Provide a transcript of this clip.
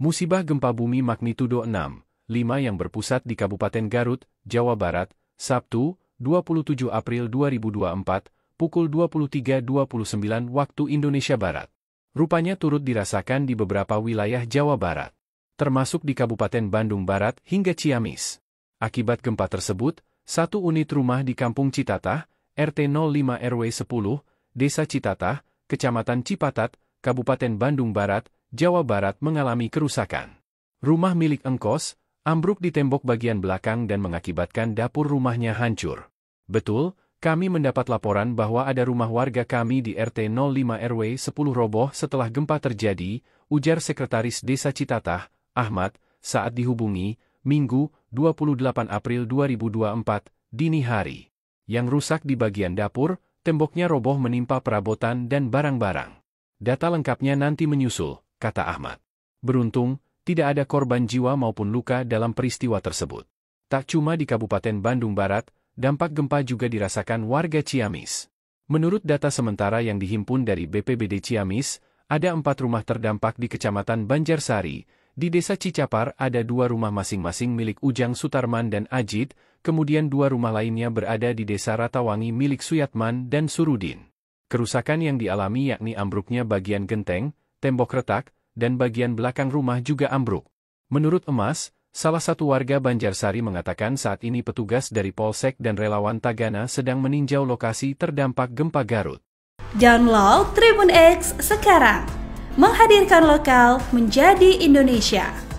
Musibah gempa bumi magnitudo 6,5 yang berpusat di Kabupaten Garut, Jawa Barat, Sabtu, 27 April 2024, pukul 23.29 waktu Indonesia Barat. Rupanya turut dirasakan di beberapa wilayah Jawa Barat, termasuk di Kabupaten Bandung Barat hingga Ciamis. Akibat gempa tersebut, satu unit rumah di Kampung Citatah, RT 05 RW 10, Desa Citatah, Kecamatan Cipatat, Kabupaten Bandung Barat, Jawa Barat mengalami kerusakan. Rumah milik engkos, ambruk di tembok bagian belakang dan mengakibatkan dapur rumahnya hancur. Betul, kami mendapat laporan bahwa ada rumah warga kami di RT 05 RW 10 roboh setelah gempa terjadi, ujar Sekretaris Desa Citatah, Ahmad, saat dihubungi, Minggu, 28 April 2024, dini hari. Yang rusak di bagian dapur, temboknya roboh menimpa perabotan dan barang-barang. Data lengkapnya nanti menyusul kata Ahmad. Beruntung, tidak ada korban jiwa maupun luka dalam peristiwa tersebut. Tak cuma di Kabupaten Bandung Barat, dampak gempa juga dirasakan warga Ciamis. Menurut data sementara yang dihimpun dari BPBD Ciamis, ada empat rumah terdampak di Kecamatan Banjarsari, di Desa Cicapar ada dua rumah masing-masing milik Ujang Sutarman dan Ajit, kemudian dua rumah lainnya berada di Desa Ratawangi milik Suyatman dan Surudin. Kerusakan yang dialami yakni ambruknya bagian genteng, tembok retak, dan bagian belakang rumah juga ambruk. Menurut Emas, salah satu warga Banjarsari mengatakan saat ini petugas dari Polsek dan relawan Tagana sedang meninjau lokasi terdampak gempa Garut. Download Tribun X sekarang, menghadirkan lokal menjadi Indonesia.